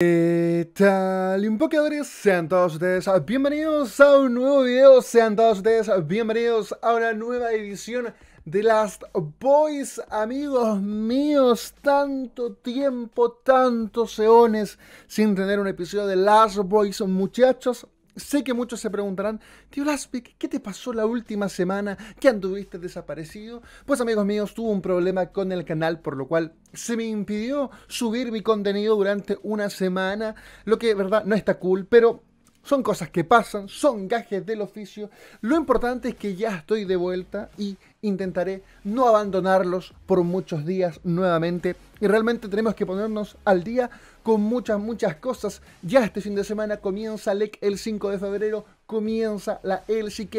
¿Qué eh, tal, invocadores? Sean todos ustedes bienvenidos a un nuevo video, sean todos ustedes bienvenidos a una nueva edición de Last Boys, amigos míos, tanto tiempo, tantos eones sin tener un episodio de Last Boys, muchachos, Sé que muchos se preguntarán, tío Laspic, ¿qué te pasó la última semana? ¿Que anduviste desaparecido? Pues amigos míos, tuve un problema con el canal, por lo cual se me impidió subir mi contenido durante una semana, lo que, verdad, no está cool, pero son cosas que pasan, son gajes del oficio. Lo importante es que ya estoy de vuelta y intentaré no abandonarlos por muchos días nuevamente. Y realmente tenemos que ponernos al día con muchas, muchas cosas. Ya este fin de semana comienza LEC el 5 de febrero, comienza la LCK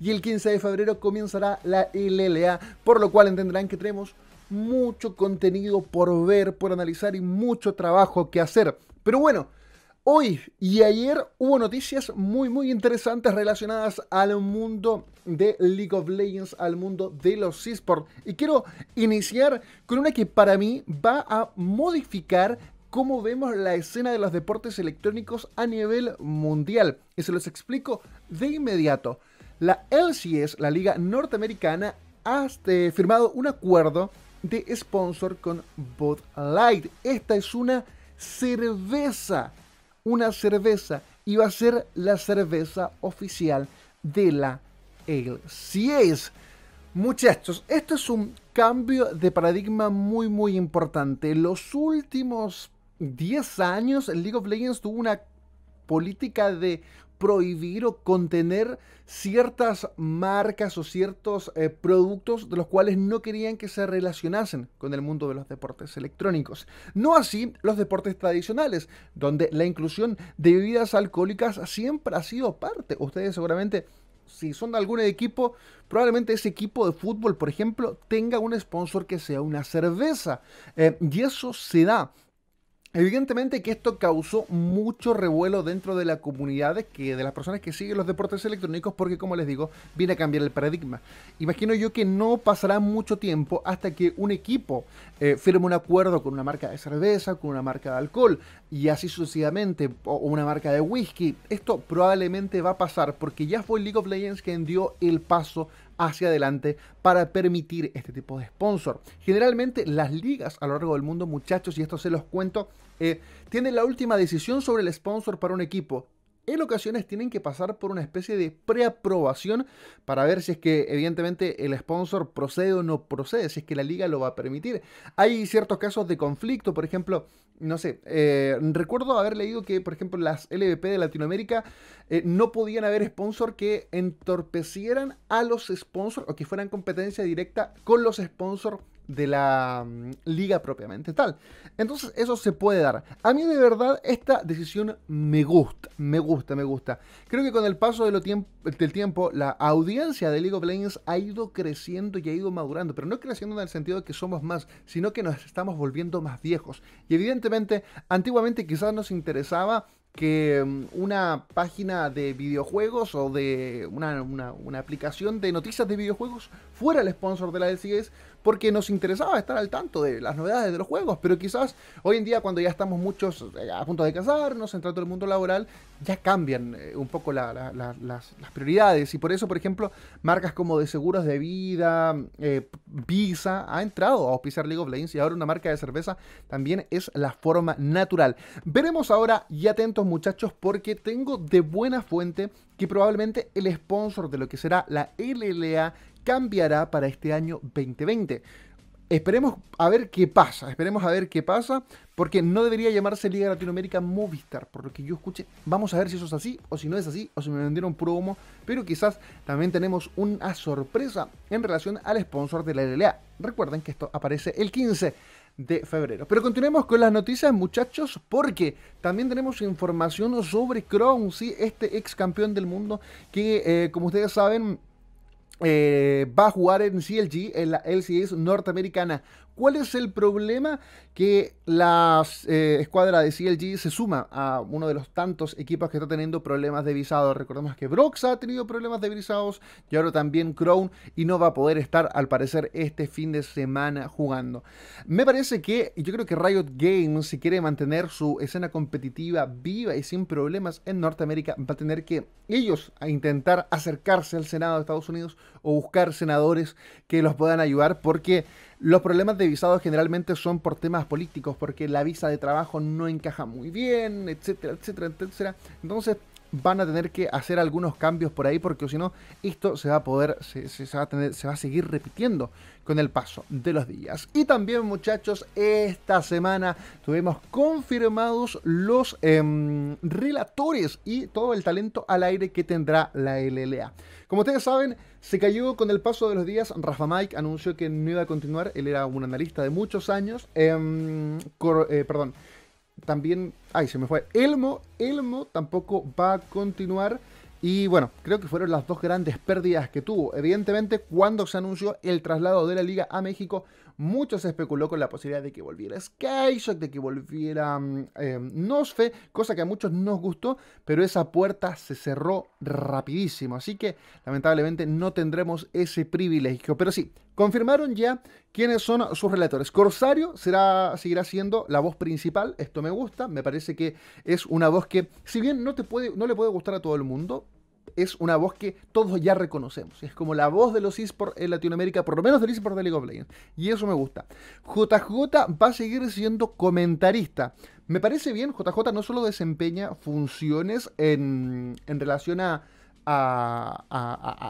y el 15 de febrero comenzará la LLA. Por lo cual entenderán que tenemos mucho contenido por ver, por analizar y mucho trabajo que hacer. Pero bueno. Hoy y ayer hubo noticias muy muy interesantes relacionadas al mundo de League of Legends, al mundo de los esports. Y quiero iniciar con una que para mí va a modificar cómo vemos la escena de los deportes electrónicos a nivel mundial. Y se los explico de inmediato. La LCS, la Liga Norteamericana, ha este, firmado un acuerdo de sponsor con Bud Light. Esta es una cerveza una cerveza y va a ser la cerveza oficial de la LCS. Muchachos, esto es un cambio de paradigma muy muy importante. Los últimos 10 años el League of Legends tuvo una política de prohibir o contener ciertas marcas o ciertos eh, productos de los cuales no querían que se relacionasen con el mundo de los deportes electrónicos. No así los deportes tradicionales, donde la inclusión de bebidas alcohólicas siempre ha sido parte. Ustedes seguramente si son de algún equipo, probablemente ese equipo de fútbol, por ejemplo, tenga un sponsor que sea una cerveza. Eh, y eso se da Evidentemente que esto causó mucho revuelo dentro de las comunidad de, que, de las personas que siguen los deportes electrónicos porque, como les digo, viene a cambiar el paradigma. Imagino yo que no pasará mucho tiempo hasta que un equipo eh, firme un acuerdo con una marca de cerveza, con una marca de alcohol y así sucesivamente, o una marca de whisky. Esto probablemente va a pasar porque ya fue League of Legends quien dio el paso hacia adelante para permitir este tipo de sponsor. Generalmente las ligas a lo largo del mundo, muchachos, y esto se los cuento, eh, tienen la última decisión sobre el sponsor para un equipo. En ocasiones tienen que pasar por una especie de preaprobación para ver si es que evidentemente el sponsor procede o no procede, si es que la liga lo va a permitir. Hay ciertos casos de conflicto, por ejemplo, no sé, eh, recuerdo haber leído que, por ejemplo, las LVP de Latinoamérica eh, no podían haber sponsor que entorpecieran a los sponsors o que fueran competencia directa con los sponsors de la mm, liga propiamente tal. Entonces eso se puede dar. A mí de verdad esta decisión me gusta, me gusta, me gusta. Creo que con el paso del tiempo la audiencia de League of Legends ha ido creciendo y ha ido madurando, pero no creciendo en el sentido de que somos más, sino que nos estamos volviendo más viejos. Y evidentemente antiguamente quizás nos interesaba que mm, una página de videojuegos o de una, una, aplicación de noticias de videojuegos fuera el sponsor de la LCS porque nos interesaba estar al tanto de las novedades de los juegos, pero quizás hoy en día cuando ya estamos muchos eh, a punto de casarnos, en en el mundo laboral, ya cambian eh, un poco las, prioridades y por eso, por ejemplo, marcas como de seguros de vida, eh, Visa, ha entrado a auspiciar League of Legends y ahora una marca de cerveza también es la forma natural. Veremos ahora y atentos muchachos porque tengo de buena fuente que probablemente el sponsor de lo que será la LLA cambiará para este año 2020. Esperemos a ver qué pasa, esperemos a ver qué pasa, porque no debería llamarse Liga Latinoamérica Movistar, por lo que yo escuché. Vamos a ver si eso es así, o si no es así, o si me vendieron puro pero quizás también tenemos una sorpresa en relación al sponsor de la LLA. Recuerden que esto aparece el 15 de febrero. Pero continuemos con las noticias, muchachos, porque también tenemos información sobre Crown, ¿sí? este ex campeón del mundo que, eh, como ustedes saben, eh, va a jugar en CLG, en la LCS norteamericana. ¿Cuál es el problema? Que la eh, escuadra de CLG se suma a uno de los tantos equipos que está teniendo problemas de visados? Recordemos que Brox ha tenido problemas de visados y ahora también Crown y no va a poder estar al parecer este fin de semana jugando. Me parece que yo creo que Riot Games si quiere mantener su escena competitiva viva y sin problemas en Norteamérica va a tener que ellos a intentar acercarse al Senado de Estados Unidos o buscar senadores que los puedan ayudar porque los problemas de visados generalmente son por temas políticos, porque la visa de trabajo no encaja muy bien, etcétera, etcétera, etcétera. Entonces, van a tener que hacer algunos cambios por ahí porque si no, esto se va a poder, se, va a tener, se va a seguir repitiendo con el paso de los días. Y también muchachos, esta semana tuvimos confirmados los em, relatores y todo el talento al aire que tendrá la LLA. Como ustedes saben, se cayó con el paso de los días. Rafa Mike anunció que no iba a continuar. Él era un analista de muchos años. Em, eh, perdón también, ay, se me fue, Elmo, Elmo tampoco va a continuar. Y bueno, creo que fueron las dos grandes pérdidas que tuvo. Evidentemente, cuando se anunció el traslado de la liga a México, Muchos especuló con la posibilidad de que volviera Skyshock, de que volviera mm, eh, Nosfe, cosa que a muchos nos gustó, pero esa puerta se cerró rapidísimo. Así que lamentablemente no tendremos ese privilegio. Pero sí, confirmaron ya quiénes son sus relatores. Corsario será, seguirá siendo la voz principal. Esto me gusta. Me parece que es una voz que, si bien no, te puede, no le puede gustar a todo el mundo, es una voz que todos ya reconocemos. Es como la voz de los esports en Latinoamérica, por lo menos del esports de League of Legends. Y eso me gusta. JJ va a seguir siendo comentarista. Me parece bien, JJ no solo desempeña funciones en, relación a,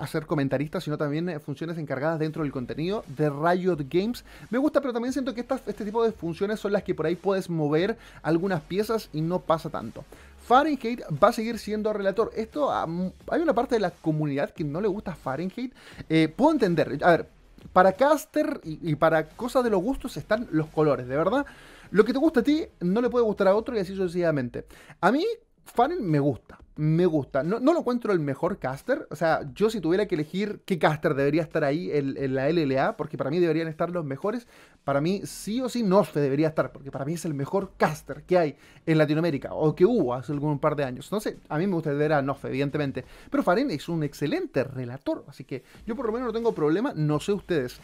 ser comentarista, sino también eh, funciones encargadas dentro del contenido de Riot Games. Me gusta, pero también siento que este tipo de funciones son las que por ahí puedes mover algunas piezas y no pasa tanto. Fahrenheit va a seguir siendo relator. Esto hay una parte de la comunidad que no le gusta Fahrenheit. Eh, puedo entender. A ver, para caster y, y, para cosas de los gustos están los colores, de verdad. Lo que te gusta a ti no le puede gustar a otro y así sucesivamente. A mí, Fahrenheit me gusta me gusta. No, lo encuentro el mejor caster. O sea, yo si tuviera que elegir qué caster debería estar ahí en, la LLA, porque para mí deberían estar los mejores, para mí sí o sí Nofe debería estar, porque para mí es el mejor caster que hay en Latinoamérica, o que hubo hace algún par de años. No sé, a mí me gusta ver a Nofe evidentemente. Pero Farin es un excelente relator, así que yo por lo menos no tengo problema, no sé ustedes.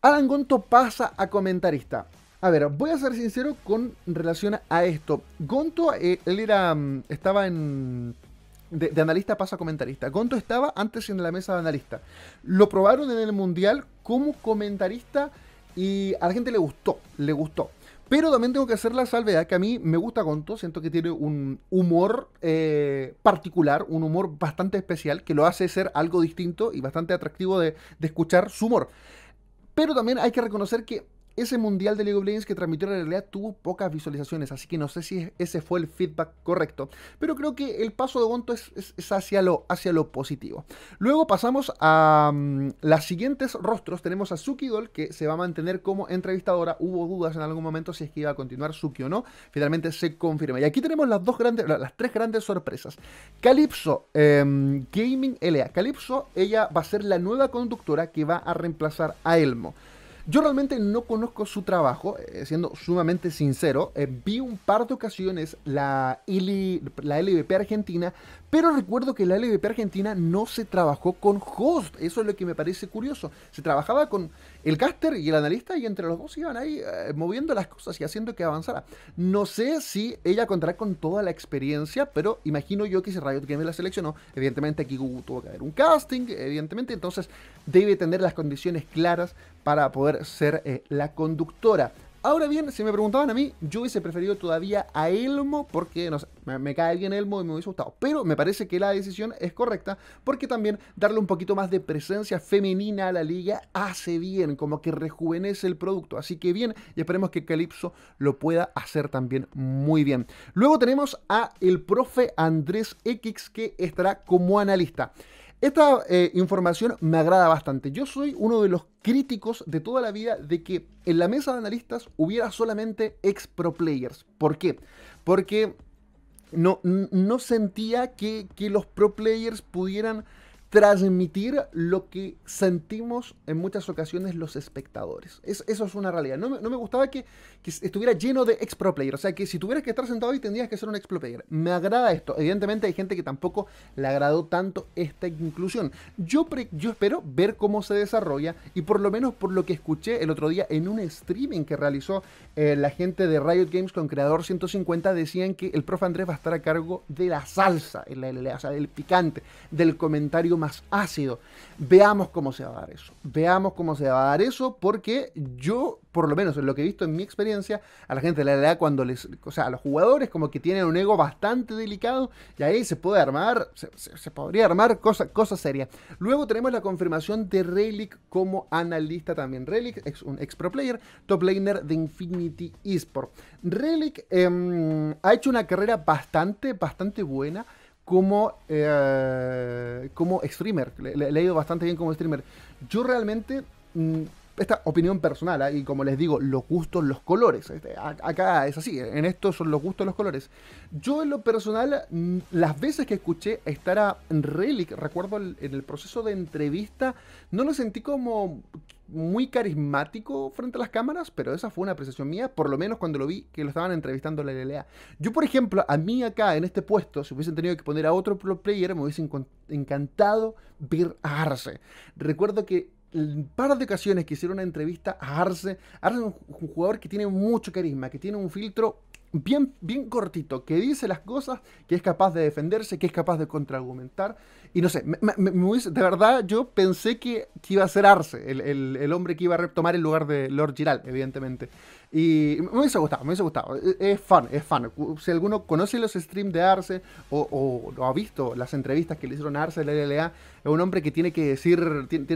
Alan Gonto pasa a comentarista. A ver, voy a ser sincero con relación a esto. Gonto, eh, él era, mm, estaba en de, analista pasa a comentarista. Gonto estaba antes en la mesa de analista. Lo probaron en el Mundial como comentarista y a la gente le gustó, le gustó. Pero también tengo que hacer la salvedad que a mí me gusta Gonto, siento que tiene un humor eh, particular, un humor bastante especial que lo hace ser algo distinto y bastante atractivo de escuchar su humor. Pero también hay que reconocer que ese mundial de League of Legends que transmitió en realidad tuvo pocas visualizaciones, así que no sé si ese fue el feedback correcto, pero creo que el paso de Gonto es, hacia, lo, positivo. Luego pasamos a mm, las siguientes rostros, tenemos a Suki que se va a mantener como entrevistadora, hubo dudas en algún momento si es que iba a continuar Suki o no, finalmente se confirma. Y aquí tenemos las, dos grandes, las tres grandes sorpresas. Calypso em, Gaming LA, Calypso, ella va a ser la nueva conductora que va a reemplazar a Elmo. Yo realmente no conozco su trabajo, eh, siendo sumamente sincero. Eh, vi un par de ocasiones la, LBP la argentina, pero recuerdo que la LVP argentina no se trabajó con host. Eso es lo que me parece curioso. Se trabajaba con el caster y el analista y entre los dos iban ahí eh, moviendo las cosas y haciendo que avanzara. No sé si ella contará con toda la experiencia, pero imagino yo que si Riot Games la seleccionó, evidentemente aquí tuvo que haber un casting, evidentemente, entonces debe tener las condiciones claras para poder ser eh, la conductora Ahora bien, si me preguntaban a mí, yo hubiese preferido todavía a Elmo porque no sé, me, cae bien Elmo y me hubiese gustado. Pero me parece que la decisión es correcta porque también darle un poquito más de presencia femenina a la liga hace bien, como que rejuvenece el producto. Así que bien, y esperemos que Calypso lo pueda hacer también muy bien. Luego tenemos a el profe Andrés X que estará como analista. Esta eh, información me agrada bastante. Yo soy uno de los críticos de toda la vida de que en la mesa de analistas hubiera solamente ex pro players. ¿Por qué? Porque no, sentía que los pro players pudieran transmitir lo que sentimos en muchas ocasiones los espectadores. eso es una realidad. No me, gustaba que, estuviera lleno de pro player. O sea, que si tuvieras que estar sentado hoy tendrías que ser un pro player. Me agrada esto. Evidentemente hay gente que tampoco le agradó tanto esta inclusión. Yo, yo espero ver cómo se desarrolla y por lo menos por lo que escuché el otro día en un streaming que realizó eh, la gente de Riot Games con Creador 150 decían que el profe Andrés va a estar a cargo de la salsa, el, o sea, del picante, del comentario más ácido. Veamos cómo se va a dar eso. Veamos cómo se va a dar eso, porque yo, por lo menos en lo que he visto en mi experiencia, a la gente la da cuando les. O sea, a los jugadores como que tienen un ego bastante delicado y ahí se puede armar, se, podría armar cosas cosa serias. Luego tenemos la confirmación de Relic como analista también. Relic es un ex pro player, top laner de Infinity Esport. Relic em, ha hecho una carrera bastante, bastante buena como, eh, como streamer. Le, he ido bastante bien como streamer. Yo realmente, mm, esta opinión personal, ¿eh? y como les digo, los gustos, los colores. Este, acá es así, en esto son los gustos, los colores. Yo en lo personal, mm, las veces que escuché estar a Relic, recuerdo en el proceso de entrevista, no lo sentí como muy carismático frente a las cámaras, pero esa fue una apreciación mía, por lo menos cuando lo vi que lo estaban entrevistando la LLA. Yo, por ejemplo, a mí acá en este puesto, si hubiesen tenido que poner a otro player, me hubiese encantado ver a Arce. Recuerdo que un par de ocasiones que hicieron una entrevista a Arce, Arce es un jugador que tiene mucho carisma, que tiene un filtro bien, bien cortito, que dice las cosas, que es capaz de defenderse, que es capaz de contraargumentar. Y no sé, me, de verdad yo pensé que, iba a ser Arce, el, hombre que iba a retomar el lugar de Lord Giral, evidentemente. Y me hubiese gustado, me hubiese gustado. E, es fan, es fan. Si alguno conoce los streams de Arce o, o, ha visto las entrevistas que le hicieron a Arce la LLA, es un hombre que tiene que decir,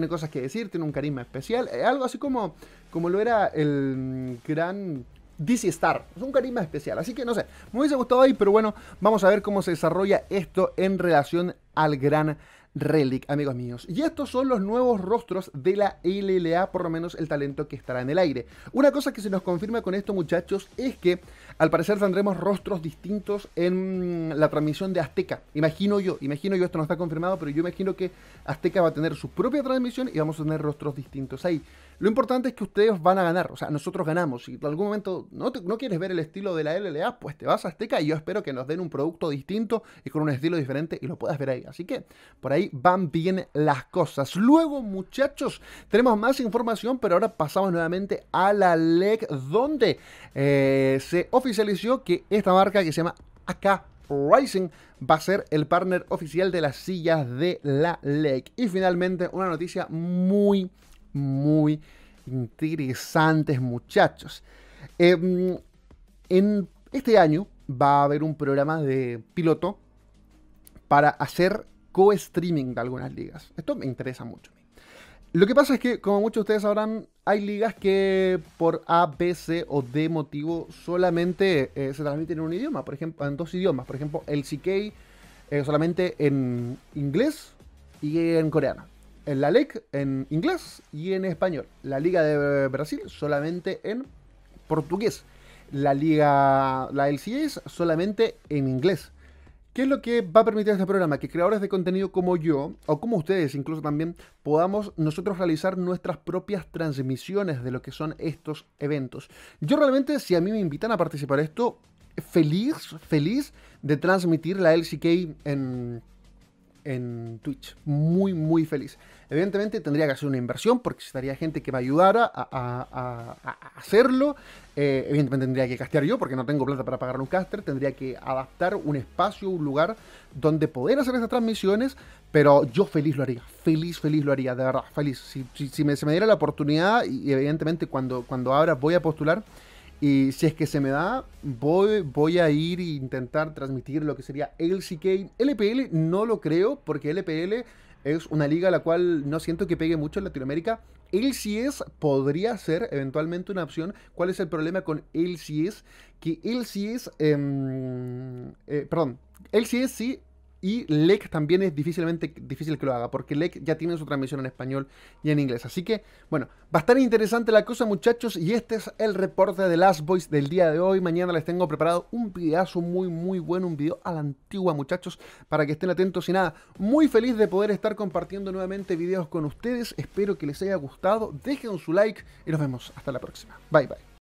cosas que decir, tiene un carisma especial. Eh, algo así como, como lo era el mm, gran DC Star. Es un carisma especial. Así que no sé, me hubiese gustado ahí, pero bueno, vamos a ver cómo se desarrolla esto en relación al gran Relic, amigos míos. Y estos son los nuevos rostros de la LLA, por lo menos el talento que estará en el aire. Una cosa que se nos confirma con esto, muchachos, es que al parecer tendremos rostros distintos en la transmisión de Azteca. Imagino yo, imagino yo, esto no está confirmado, pero yo imagino que Azteca va a tener su propia transmisión y vamos a tener rostros distintos ahí. Lo importante es que ustedes van a ganar, o sea, nosotros ganamos. Si en algún momento no, quieres ver el estilo de la LLA, pues te vas a Azteca y yo espero que nos den un producto distinto y con un estilo diferente y lo puedas ver ahí. Así que por ahí van bien las cosas. Luego, muchachos, tenemos más información, pero ahora pasamos nuevamente a la LEC, donde eh, se oficializó que esta marca que se llama AK Rising va a ser el partner oficial de las sillas de la LEC. Y finalmente, una noticia muy muy interesantes, muchachos. Em, en este año va a haber un programa de piloto para hacer co-streaming de algunas ligas. Esto me interesa mucho. Lo que pasa es que, como muchos de ustedes sabrán, hay ligas que por A, B, C o D motivo solamente eh, se transmiten en un idioma, por ejemplo, en dos idiomas. Por ejemplo, el CK eh, solamente en inglés y en coreano en la LEC en inglés y en español. La Liga de Brasil solamente en portugués. La Liga, la LCS solamente en inglés. ¿Qué es lo que va a permitir este programa? Que creadores de contenido como yo, o como ustedes incluso también, podamos nosotros realizar nuestras propias transmisiones de lo que son estos eventos. Yo realmente, si a mí me invitan a participar esto, feliz, feliz de transmitir la LCK en en Twitch. Muy, muy feliz. Evidentemente tendría que hacer una inversión porque estaría gente que me ayudara a, hacerlo. Eh, evidentemente tendría que castear yo porque no tengo plata para pagar un caster. Tendría que adaptar un espacio, un lugar donde poder hacer esas transmisiones. Pero yo feliz lo haría. Feliz, feliz lo haría. De verdad, feliz. Si, se me diera la oportunidad y evidentemente cuando, cuando abra voy a postular. Y si es que se me da, voy, voy a ir e intentar transmitir lo que sería LCK. LPL no lo creo, porque LPL es una liga a la cual no siento que pegue mucho en Latinoamérica. LCS podría ser eventualmente una opción. ¿Cuál es el problema con LCS? Que LCS, em, eh, perdón, LCS sí y LEC también es difícilmente difícil que lo haga, porque LEC ya tiene su transmisión en español y en inglés. Así que, bueno, va a estar interesante la cosa, muchachos. Y este es el reporte de Last Boys del día de hoy. Mañana les tengo preparado un pedazo muy, muy bueno, un video a la antigua, muchachos, para que estén atentos y nada. Muy feliz de poder estar compartiendo nuevamente videos con ustedes. Espero que les haya gustado. Dejen su like y nos vemos hasta la próxima. Bye, bye.